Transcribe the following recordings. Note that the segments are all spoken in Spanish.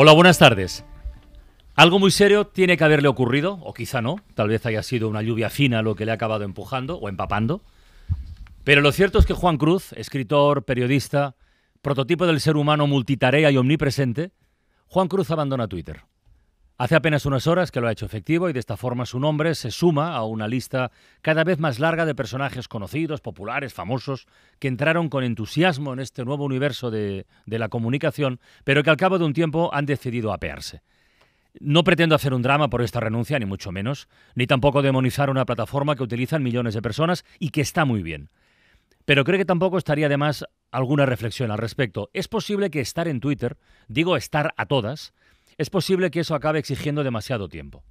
Hola, buenas tardes. Algo muy serio tiene que haberle ocurrido, o quizá no, tal vez haya sido una lluvia fina lo que le ha acabado empujando o empapando. Pero lo cierto es que Juan Cruz, escritor, periodista, prototipo del ser humano multitarea y omnipresente, Juan Cruz abandona Twitter. Hace apenas unas horas que lo ha hecho efectivo y de esta forma su nombre se suma a una lista cada vez más larga de personajes conocidos, populares, famosos, que entraron con entusiasmo en este nuevo universo de, la comunicación, pero que al cabo de un tiempo han decidido apearse. No pretendo hacer un drama por esta renuncia, ni mucho menos, ni tampoco demonizar una plataforma que utilizan millones de personas y que está muy bien. Pero creo que tampoco estaría de más alguna reflexión al respecto. Es posible que estar en Twitter, digo estar a todas, es posible que eso acabe exigiendo demasiado tiempo.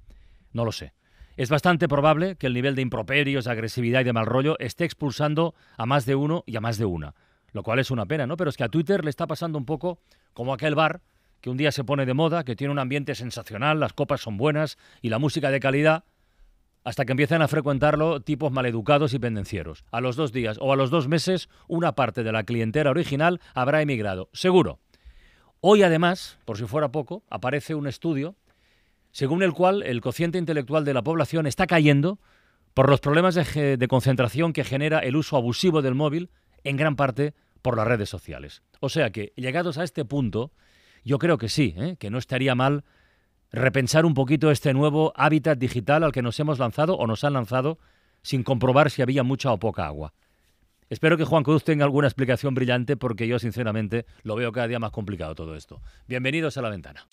No lo sé. Es bastante probable que el nivel de improperios, de agresividad y de mal rollo esté expulsando a más de uno y a más de una. Lo cual es una pena, ¿no? Pero es que a Twitter le está pasando un poco como aquel bar que un día se pone de moda, que tiene un ambiente sensacional, las copas son buenas y la música de calidad, hasta que empiezan a frecuentarlo tipos maleducados y pendencieros. A los dos días o a los dos meses, una parte de la clientela original habrá emigrado, seguro. Hoy además, por si fuera poco, aparece un estudio según el cual el cociente intelectual de la población está cayendo por los problemas de, concentración que genera el uso abusivo del móvil, en gran parte por las redes sociales. O sea que, llegados a este punto, yo creo que sí, ¿eh? que no estaría mal repensar un poquito este nuevo hábitat digital al que nos hemos lanzado o nos han lanzado sin comprobar si había mucha o poca agua. Espero que Juan Cruz tenga alguna explicación brillante porque yo sinceramente lo veo cada día más complicado todo esto. Bienvenidos a la ventana.